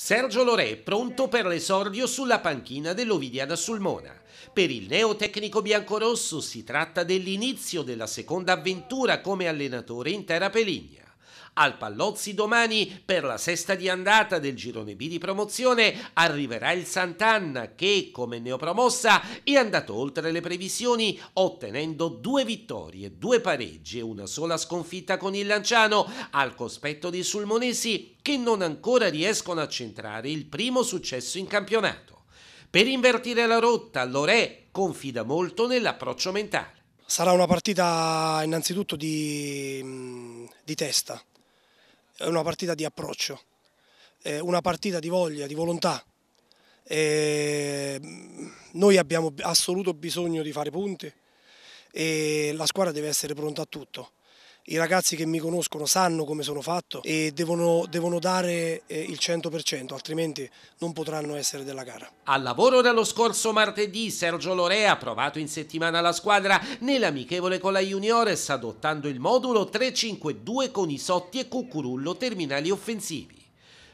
Sergio Lorè pronto per l'esordio sulla panchina dell'Ovidiana Sulmona. Per il neotecnico biancorosso si tratta dell'inizio della seconda avventura come allenatore in terra peligna. Al Pallozzi domani per la sesta di andata del girone B di promozione arriverà il Sant'Anna che come neopromossa è andato oltre le previsioni ottenendo due vittorie, due pareggi e una sola sconfitta con il Lanciano al cospetto dei Sulmonesi che non ancora riescono a centrare il primo successo in campionato. Per invertire la rotta, Lorè confida molto nell'approccio mentale. Sarà una partita innanzitutto di, di testa, è una partita di approccio, è una partita di voglia, di volontà. E mm, noi abbiamo assoluto bisogno di fare punti e la squadra deve essere pronta a tutto i ragazzi che mi conoscono sanno come sono fatto e devono, devono dare eh, il 100%, altrimenti non potranno essere della gara. Al lavoro dello scorso martedì Sergio Lorea, provato in settimana la squadra, nell'amichevole con la Juniores adottando il modulo 3-5-2 con Isotti e Cucurullo terminali offensivi.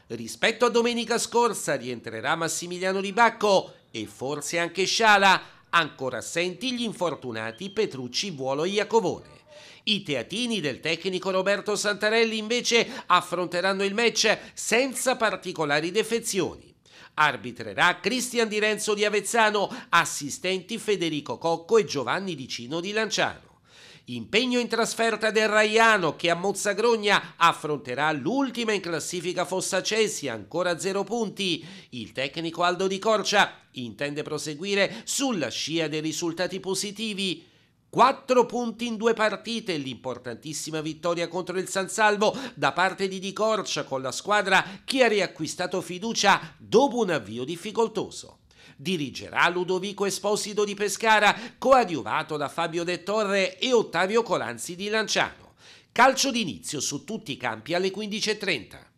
Rispetto a domenica scorsa rientrerà Massimiliano Ribacco e forse anche Sciala, ancora assenti gli infortunati Petrucci, Vuolo e Iacovone. I teatini del tecnico Roberto Santarelli invece affronteranno il match senza particolari defezioni. Arbitrerà Cristian Di Renzo di Avezzano, assistenti Federico Cocco e Giovanni Dicino di Lanciano. Impegno in trasferta del Raiano che a Mozzagrogna affronterà l'ultima in classifica Fossa Cessi, ancora a zero punti. Il tecnico Aldo Di Corcia intende proseguire sulla scia dei risultati positivi. 4 punti in due partite e l'importantissima vittoria contro il San Salvo da parte di Di Corcia con la squadra che ha riacquistato fiducia dopo un avvio difficoltoso. Dirigerà Ludovico Esposito di Pescara, coadiuvato da Fabio De Torre e Ottavio Colanzi di Lanciano. Calcio d'inizio su tutti i campi alle 15.30.